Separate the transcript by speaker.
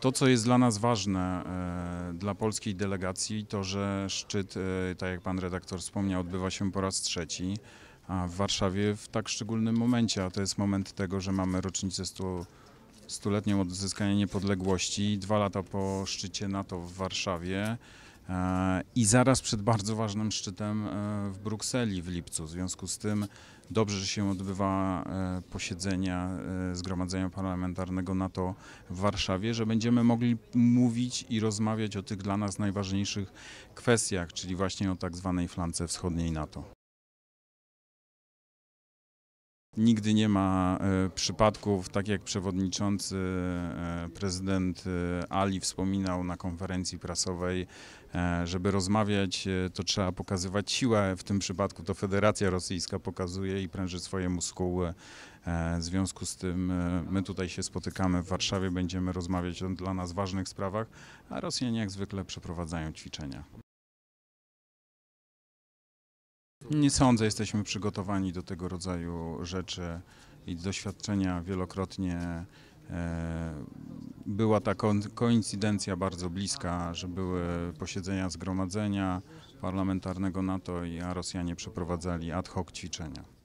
Speaker 1: to, co jest dla nas ważne, e, dla polskiej delegacji, to, że szczyt, e, tak jak pan redaktor wspomniał, odbywa się po raz trzeci w Warszawie w tak szczególnym momencie, a to jest moment tego, że mamy rocznicę 100 stuletnią odzyskania niepodległości, dwa lata po szczycie NATO w Warszawie i zaraz przed bardzo ważnym szczytem e, w Brukseli w lipcu. W związku z tym dobrze, że się odbywa e, posiedzenia e, Zgromadzenia Parlamentarnego NATO w Warszawie, że będziemy mogli mówić i rozmawiać o tych dla nas najważniejszych kwestiach, czyli właśnie o tak zwanej flance wschodniej NATO. Nigdy nie ma e, przypadków, tak jak przewodniczący e, prezydent e, Ali wspominał na konferencji prasowej, żeby rozmawiać, to trzeba pokazywać siłę. W tym przypadku to Federacja Rosyjska pokazuje i pręży swoje muskuły. W związku z tym my tutaj się spotykamy w Warszawie, będziemy rozmawiać o dla nas ważnych sprawach, a Rosjanie jak zwykle przeprowadzają ćwiczenia. Nie sądzę, jesteśmy przygotowani do tego rodzaju rzeczy i doświadczenia wielokrotnie e, była ta koincydencja bardzo bliska, że były posiedzenia zgromadzenia parlamentarnego NATO, i a Rosjanie przeprowadzali ad hoc ćwiczenia.